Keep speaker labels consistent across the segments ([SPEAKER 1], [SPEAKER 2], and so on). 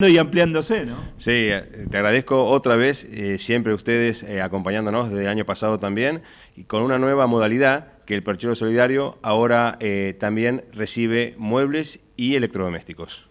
[SPEAKER 1] y ampliándose, ¿no?
[SPEAKER 2] Sí, eh, te agradezco otra vez, eh, siempre ustedes eh, acompañándonos desde el año pasado también, y con una nueva modalidad que el Perchero Solidario ahora también recibe muebles y electrodomésticos.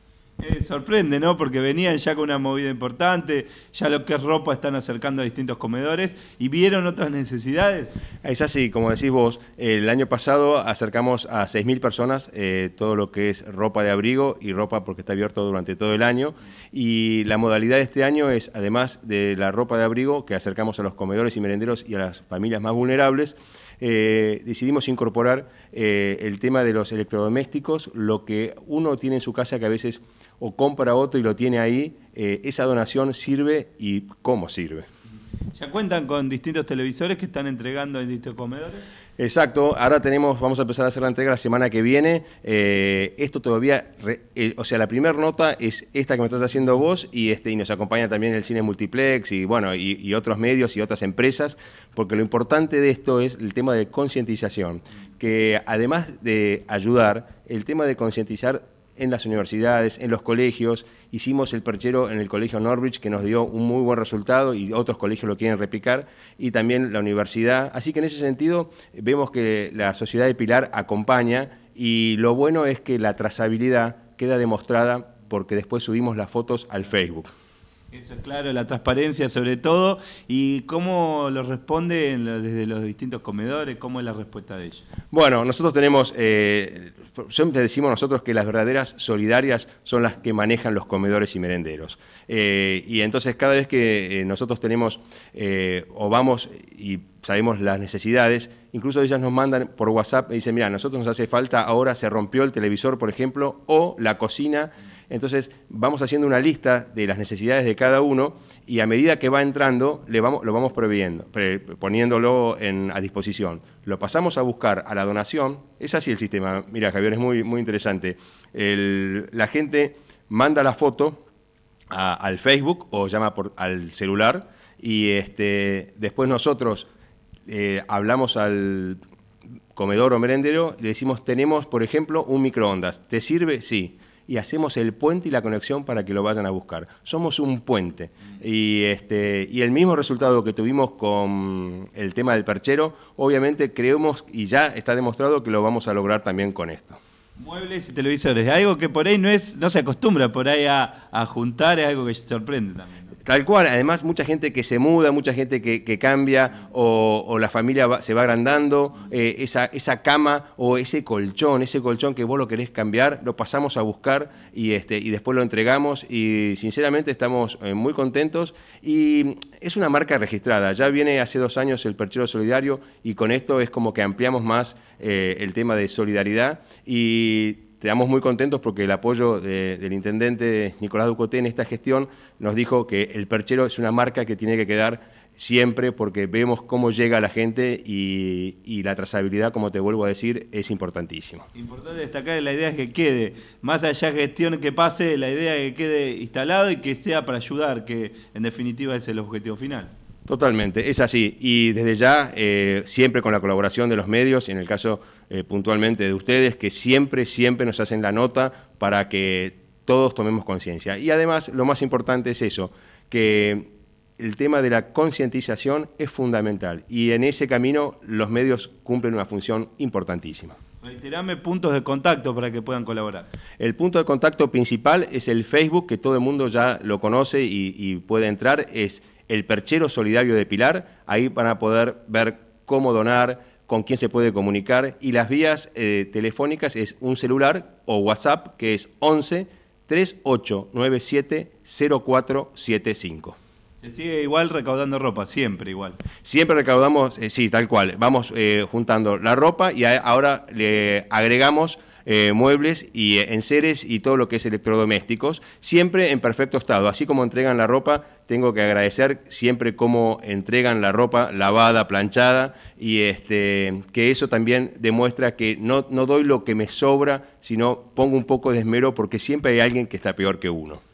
[SPEAKER 1] Eh, sorprende, ¿no? Porque venían ya con una movida importante, ya lo que es ropa están acercando a distintos comedores y
[SPEAKER 2] vieron otras necesidades. Es así, como decís vos, el año pasado acercamos a 6.000 personas eh, todo lo que es ropa de abrigo y ropa porque está abierto durante todo el año. Y la modalidad de este año es, además de la ropa de abrigo que acercamos a los comedores y merenderos y a las familias más vulnerables, eh, decidimos incorporar el tema de los electrodomésticos, lo que uno tiene en su casa que a veces o compra otro y lo tiene ahí, eh, esa donación sirve y cómo sirve.
[SPEAKER 1] ¿Ya cuentan con distintos televisores que están entregando en distintos comedores?
[SPEAKER 2] Exacto, ahora tenemos, vamos a empezar a hacer la entrega la semana que viene. Eh, esto todavía, eh, o sea, la primera nota es esta que me estás haciendo vos y, este, y nos acompaña también el cine multiplex y bueno, y otros medios y otras empresas, porque lo importante de esto es el tema de concientización, que además de ayudar, el tema de concientizar en las universidades, en los colegios. Hicimos el perchero en el colegio Norwich que nos dio un muy buen resultado y otros colegios lo quieren replicar y también la universidad. Así que en ese sentido vemos que la sociedad de Pilar acompaña y lo bueno es que la trazabilidad queda demostrada porque después subimos las fotos al Facebook.
[SPEAKER 1] Eso, claro, la transparencia sobre todo. ¿Y cómo lo responden desde los distintos comedores? ¿Cómo es la respuesta de ellos?
[SPEAKER 2] Bueno, nosotros tenemos, eh, siempre decimos nosotros que las verdaderas solidarias son las que manejan los comedores y merenderos. Eh, y entonces cada vez que eh, nosotros tenemos o vamos y sabemos las necesidades, incluso ellas nos mandan por WhatsApp y dicen, mira, nosotros nos hace falta, ahora se rompió el televisor, por ejemplo, o la cocina entonces vamos haciendo una lista de las necesidades de cada uno y a medida que va entrando le vamos, lo vamos poniéndolo a disposición. Lo pasamos a buscar a la donación. Es así el sistema. Mira, Javier, es muy, muy interesante. la gente manda la foto al Facebook o llama al celular y este, después nosotros eh, hablamos al comedor o merendero y le decimos, tenemos, por ejemplo, un microondas. ¿Te sirve? Sí y hacemos el puente y la conexión para que lo vayan a buscar. Somos un puente. Y, este, y el mismo resultado que tuvimos con el tema del perchero, obviamente creemos y ya está demostrado que lo vamos a lograr también con esto.
[SPEAKER 1] Muebles y televisores, algo que por ahí no, es, no se acostumbra por ahí a, a juntar,
[SPEAKER 2] es algo que sorprende también. Tal cual, además mucha gente que se muda, mucha gente que, cambia o, la familia se va agrandando, eh, esa, esa cama o ese colchón, ese colchón que vos lo querés cambiar, lo pasamos a buscar y, este, y después lo entregamos y sinceramente estamos eh, muy contentos y es una marca registrada, ya viene hace dos años el Perchero Solidario y con esto es como que ampliamos más eh, el tema de solidaridad y Estamos muy contentos porque el apoyo del intendente Nicolás Ducoté en esta gestión nos dijo que el perchero es una marca que tiene que quedar siempre porque vemos cómo llega la gente y, la trazabilidad, como te vuelvo a decir, es importantísimo
[SPEAKER 1] Importante destacar la idea es que quede, más allá de gestión que pase, la idea es que quede instalado y que sea para ayudar, que en definitiva es el objetivo final.
[SPEAKER 2] Totalmente, es así. Y desde ya, eh, siempre con la colaboración de los medios, en el caso eh, puntualmente de ustedes, que siempre, siempre nos hacen la nota para que todos tomemos conciencia. Y además, lo más importante es eso, que el tema de la concientización es fundamental y en ese camino los medios cumplen una función importantísima.
[SPEAKER 1] Reiterame puntos de contacto para que puedan colaborar.
[SPEAKER 2] El punto de contacto principal es el Facebook, que todo el mundo ya lo conoce y puede entrar, es el Perchero Solidario de Pilar, ahí van a poder ver cómo donar, con quién se puede comunicar y las vías eh, telefónicas es un celular o WhatsApp que es 11 3897 0475. Se sigue igual recaudando ropa, siempre igual. Siempre recaudamos, eh, sí, tal cual. Vamos eh, juntando la ropa y ahora le agregamos eh, muebles y eh, enseres y todo lo que es electrodomésticos, siempre en perfecto estado. Así como entregan la ropa, tengo que agradecer siempre cómo entregan la ropa lavada, planchada, y este, que eso también demuestra que no, no doy lo que me sobra, sino pongo un poco de esmero porque siempre hay alguien que está peor que uno.